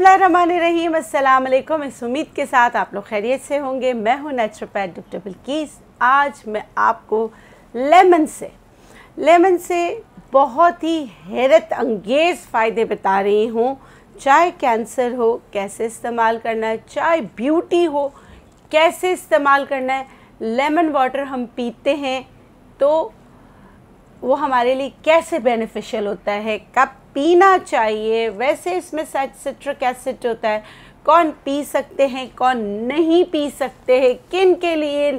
रहीम अल्लाम इस उम्मीद के साथ आप लोग खैरियत से होंगे मैं हूं नेचुरोपैथ डॉक्टर बिल्कीस आज मैं आपको लेमन से लेमन से बहुत ही हैरत अंगेज़ फ़ायदे बता रही हूँ चाहे कैंसर हो कैसे इस्तेमाल करना है चाहे ब्यूटी हो कैसे इस्तेमाल करना है लेमन वाटर हम पीते हैं तो वो हमारे लिए कैसे बेनिफिशियल होता है कब पीना चाहिए वैसे इसमें सच सिट्रिक एसिड होता है कौन पी सकते हैं कौन नहीं पी सकते हैं किन के लिए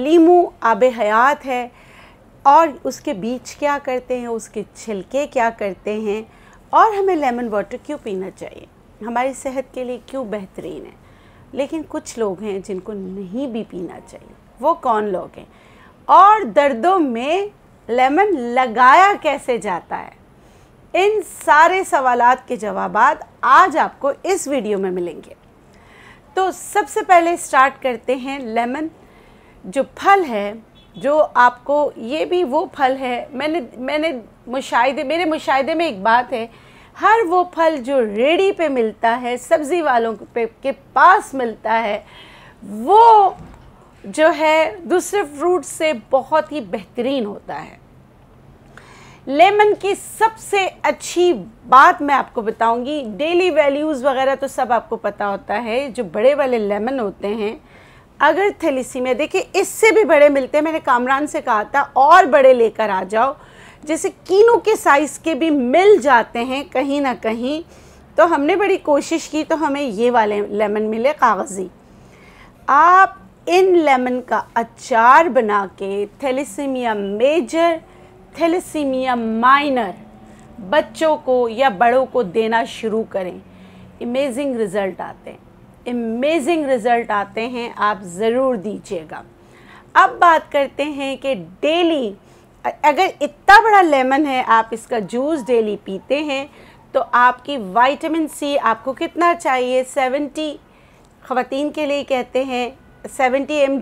लीम आब हयात है और उसके बीच क्या करते हैं उसके छिलके क्या करते हैं और हमें लेमन वाटर क्यों पीना चाहिए हमारी सेहत के लिए क्यों बेहतरीन है लेकिन कुछ लोग हैं जिनको नहीं भी पीना चाहिए वो कौन लोग हैं और दर्दों में लेमन लगाया कैसे जाता है इन सारे सवाल के जवाब आज आपको इस वीडियो में मिलेंगे तो सबसे पहले स्टार्ट करते हैं लेमन जो फल है जो आपको ये भी वो फल है मैंने मैंने मुशाहिदे मेरे मुशाहे में एक बात है हर वो फल जो रेडी पे मिलता है सब्ज़ी वालों पे के पास मिलता है वो जो है दूसरे फ्रूट से बहुत ही बेहतरीन होता है लेमन की सबसे अच्छी बात मैं आपको बताऊंगी डेली वैल्यूज़ वगैरह तो सब आपको पता होता है जो बड़े वाले लेमन होते हैं अगर थैलीसी में देखिए इससे भी बड़े मिलते हैं मैंने कामरान से कहा था और बड़े लेकर आ जाओ जैसे कीनू के साइज़ के भी मिल जाते हैं कहीं ना कहीं तो हमने बड़ी कोशिश की तो हमें ये वाले लेमन मिले कागज़ी आप इन लेमन का अचार बना के थैलेसीमिया मेजर थैलेसीमिया माइनर बच्चों को या बड़ों को देना शुरू करें इमेजिंग रिज़ल्ट आते हैं इमेजिंग रिज़ल्ट आते हैं आप ज़रूर दीजिएगा अब बात करते हैं कि डेली अगर इतना बड़ा लेमन है आप इसका जूस डेली पीते हैं तो आपकी वाइटमिन सी आपको कितना चाहिए सेवेंटी ख़वान के लिए कहते हैं सेवेंटी एम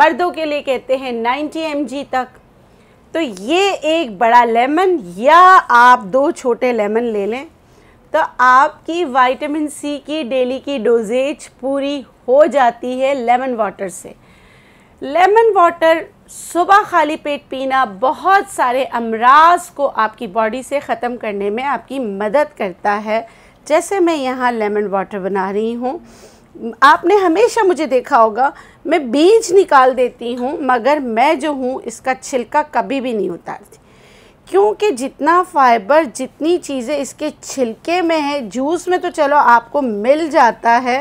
मर्दों के लिए कहते हैं नाइन्टी एम तक तो ये एक बड़ा लेमन या आप दो छोटे लेमन ले लें तो आपकी विटामिन सी की डेली की डोजेज पूरी हो जाती है लेमन वाटर से लेमन वाटर सुबह खाली पेट पीना बहुत सारे अमराज को आपकी बॉडी से ख़त्म करने में आपकी मदद करता है जैसे मैं यहाँ लेमन वाटर बना रही हूँ आपने हमेशा मुझे देखा होगा मैं बीज निकाल देती हूँ मगर मैं जो हूँ इसका छिलका कभी भी नहीं उतारती क्योंकि जितना फाइबर जितनी चीज़ें इसके छिलके में है जूस में तो चलो आपको मिल जाता है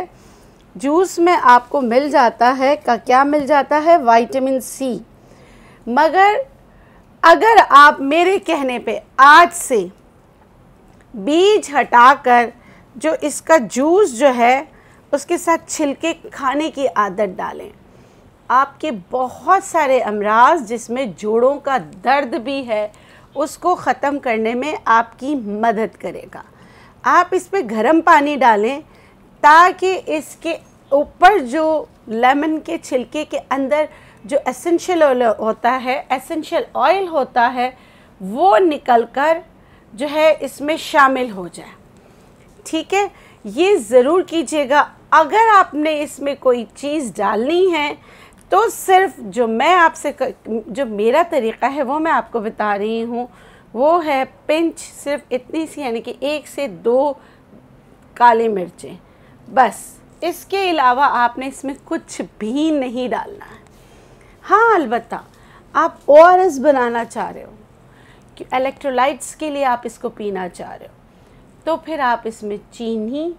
जूस में आपको मिल जाता है का क्या मिल जाता है वाइटमिन सी मगर अगर आप मेरे कहने पे आज से बीज हटाकर जो इसका जूस जो है उसके साथ छिलके खाने की आदत डालें आपके बहुत सारे अमराज जिसमें जोड़ों का दर्द भी है उसको ख़त्म करने में आपकी मदद करेगा आप इस पर गर्म पानी डालें ताकि इसके ऊपर जो लेमन के छिलके के अंदर जो एसेंशियल ऑयल होता है एसेंशियल ऑयल होता है वो निकल कर जो है इसमें शामिल हो जाए ठीक है ये ज़रूर कीजिएगा अगर आपने इसमें कोई चीज़ डालनी है तो सिर्फ जो मैं आपसे जो मेरा तरीका है वो मैं आपको बता रही हूँ वो है पिंच सिर्फ इतनी सी यानी कि एक से दो काले मिर्चें बस इसके अलावा आपने इसमें कुछ भी नहीं डालना है हाँ अलबत् आप ओ बनाना चाह रहे हो इलेक्ट्रोलाइट्स के लिए आप इसको पीना चाह रहे हो तो फिर आप इसमें चीनी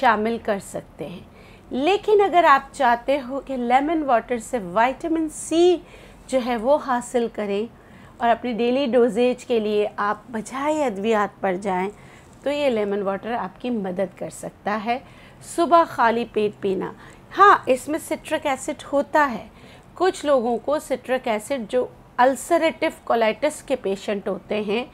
शामिल कर सकते हैं लेकिन अगर आप चाहते हो कि लेमन वाटर से विटामिन सी जो है वो हासिल करें और अपनी डेली डोजेज के लिए आप बजाय अद्वियात पर जाएं तो ये लेमन वाटर आपकी मदद कर सकता है सुबह खाली पेट पीना हाँ इसमें सिट्रिक एसिड होता है कुछ लोगों को सिट्रिक एसिड जो अल्सरेटिव कोलाइटिस के पेशेंट होते हैं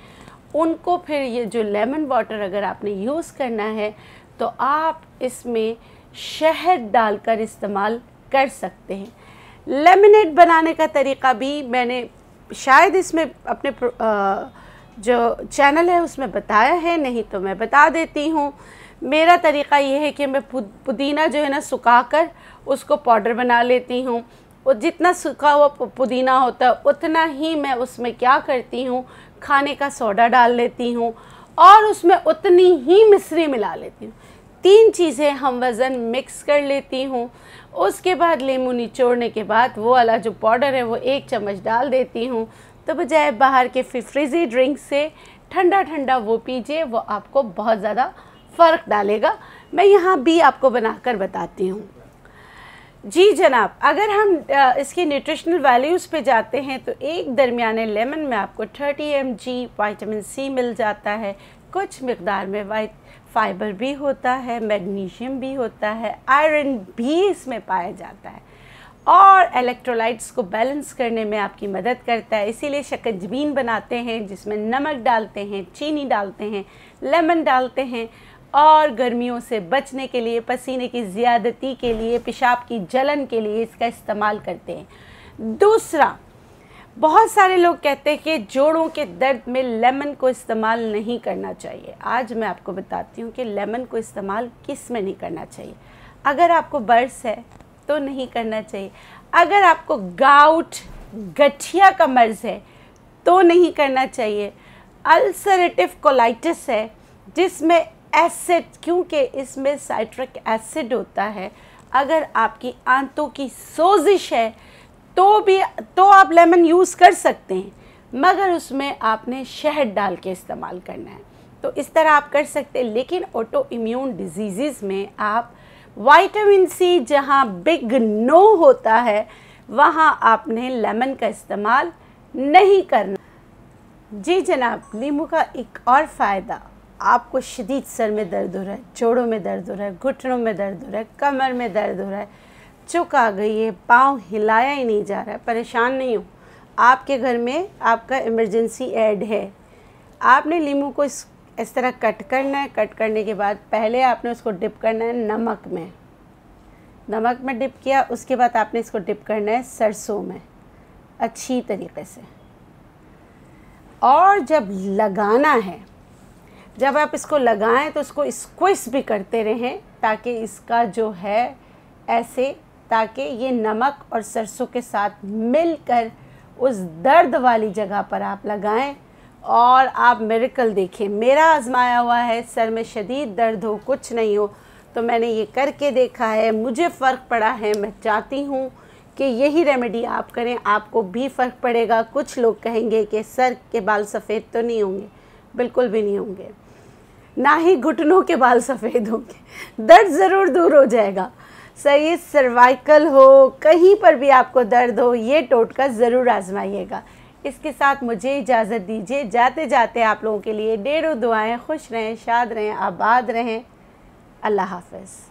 उनको फिर ये जो लेमन वाटर अगर आपने यूज़ करना है तो आप इसमें शहद डालकर इस्तेमाल कर सकते हैं लेमिनेट बनाने का तरीका भी मैंने शायद इसमें अपने जो चैनल है उसमें बताया है नहीं तो मैं बता देती हूँ मेरा तरीका यह है कि मैं पुदीना जो है ना सुखा कर उसको पाउडर बना लेती हूँ और जितना सूखा हुआ पुदीना होता है उतना ही मैं उसमें क्या करती हूँ खाने का सोडा डाल लेती हूँ और उसमें उतनी ही मिश्री मिला लेती हूँ तीन चीज़ें हम वज़न मिक्स कर लेती हूँ उसके बाद लेमू निचोड़ने के बाद वो वाला जो पाउडर है वो एक चम्मच डाल देती हूँ तो बजाय बाहर के फ्रिजी ड्रिंक से ठंडा ठंडा वो पीजिए वो आपको बहुत ज़्यादा फ़र्क डालेगा मैं यहाँ भी आपको बनाकर बताती हूँ जी जनाब अगर हम इसकी न्यूट्रिशनल वैल्यूज़ पे जाते हैं तो एक दरमियाने लेमन में आपको 30 एम जी वाइटामिन सी मिल जाता है कुछ मकदार में वाइट फाइबर भी होता है मैग्नीशियम भी होता है आयरन भी इसमें पाया जाता है और इलेक्ट्रोलाइट्स को बैलेंस करने में आपकी मदद करता है इसीलिए शकजबीन बनाते हैं जिसमें नमक डालते हैं चीनी डालते हैं लेमन डालते हैं और गर्मियों से बचने के लिए पसीने की ज़्यादती के लिए पेशाब की जलन के लिए इसका इस्तेमाल करते हैं दूसरा बहुत सारे लोग कहते हैं कि जोड़ों के दर्द में लेमन को इस्तेमाल नहीं करना चाहिए आज मैं आपको बताती हूँ कि लेमन को इस्तेमाल किस में नहीं करना चाहिए अगर आपको बर्स है तो नहीं करना चाहिए अगर आपको गाउट गठिया का मर्ज़ है तो नहीं करना चाहिए अल्सरेटिव कोलाइटिस है जिसमें एसिड क्योंकि इसमें साइट्रिक एसिड होता है अगर आपकी आंतों की सोजिश है तो भी तो आप लेमन यूज़ कर सकते हैं मगर उसमें आपने शहद डाल के इस्तेमाल करना है तो इस तरह आप कर सकते हैं लेकिन ऑटो इम्यून डिजीज़ में आप वाइटामिन सी जहाँ बिग नो होता है वहाँ आपने लेमन का इस्तेमाल नहीं करना जी जनाब नींबू का एक और फ़ायदा आपको शदीद सर में दर्द हो रहा है जोड़ों में दर्द हो रहा है घुटनों में दर्द हो रहा है कमर में दर्द हो रहा है चुक आ गई है पाँव हिलाया ही नहीं जा रहा है परेशान नहीं हो आपके घर में आपका इमरजेंसी एड है आपने लीम को इस इस तरह कट करना है कट करने के बाद पहले आपने उसको डिप करना है नमक में नमक में डिप किया उसके बाद आपने इसको डिप करना है सरसों में अच्छी तरीके से और जब लगाना है जब आप इसको लगाएं तो इसको स्क्विश भी करते रहें ताकि इसका जो है ऐसे ताकि ये नमक और सरसों के साथ मिलकर उस दर्द वाली जगह पर आप लगाएं और आप मेरिकल देखें मेरा आजमाया हुआ है सर में शदीद दर्द हो कुछ नहीं हो तो मैंने ये करके देखा है मुझे फ़र्क पड़ा है मैं चाहती हूँ कि यही रेमेडी आप करें आपको भी फ़र्क पड़ेगा कुछ लोग कहेंगे कि सर के बाल सफ़ेद तो नहीं होंगे बिल्कुल भी नहीं होंगे ना ही घुटनों के बाल सफ़ेद होंगे दर्द ज़रूर दूर हो जाएगा सही सर्वाइकल हो कहीं पर भी आपको दर्द हो ये टोटका ज़रूर आजमाइएगा इसके साथ मुझे इजाज़त दीजिए जाते जाते आप लोगों के लिए डेढ़ों दुआएं खुश रहें शाद रहें आबाद रहें अल्लाह हाफिज़